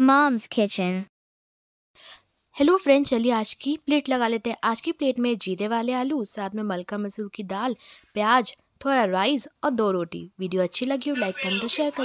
moms kitchen hello friend चलिए आज की प्लेट लगा लेते हैं आज की प्लेट में जीरे वाले आलू साथ में मलका मसूर की दाल प्याज थोड़ा राइस और दो रोटी वीडियो अच्छी लगी हो लाइक कमेंट और शेयर करें